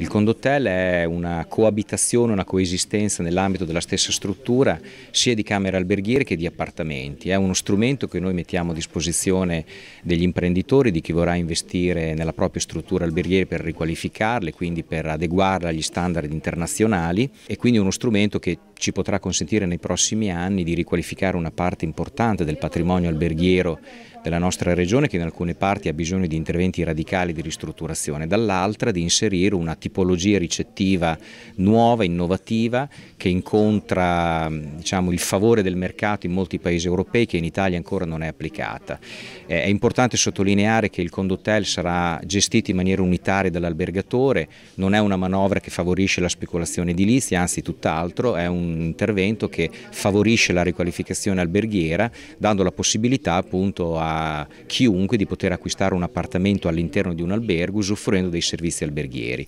Il condottel è una coabitazione, una coesistenza nell'ambito della stessa struttura sia di camere alberghiere che di appartamenti. È uno strumento che noi mettiamo a disposizione degli imprenditori, di chi vorrà investire nella propria struttura alberghiere per riqualificarle, quindi per adeguarla agli standard internazionali e quindi uno strumento che ci potrà consentire nei prossimi anni di riqualificare una parte importante del patrimonio alberghiero della nostra regione che in alcune parti ha bisogno di interventi radicali di ristrutturazione, dall'altra di inserire una tipologia ricettiva nuova, innovativa, che incontra diciamo, il favore del mercato in molti paesi europei che in Italia ancora non è applicata. È importante sottolineare che il Condotel sarà gestito in maniera unitaria dall'albergatore, non è una manovra che favorisce la speculazione edilizia, anzi tutt'altro, è un intervento che favorisce la riqualificazione alberghiera dando la possibilità appunto a chiunque di poter acquistare un appartamento all'interno di un albergo usufruendo dei servizi alberghieri.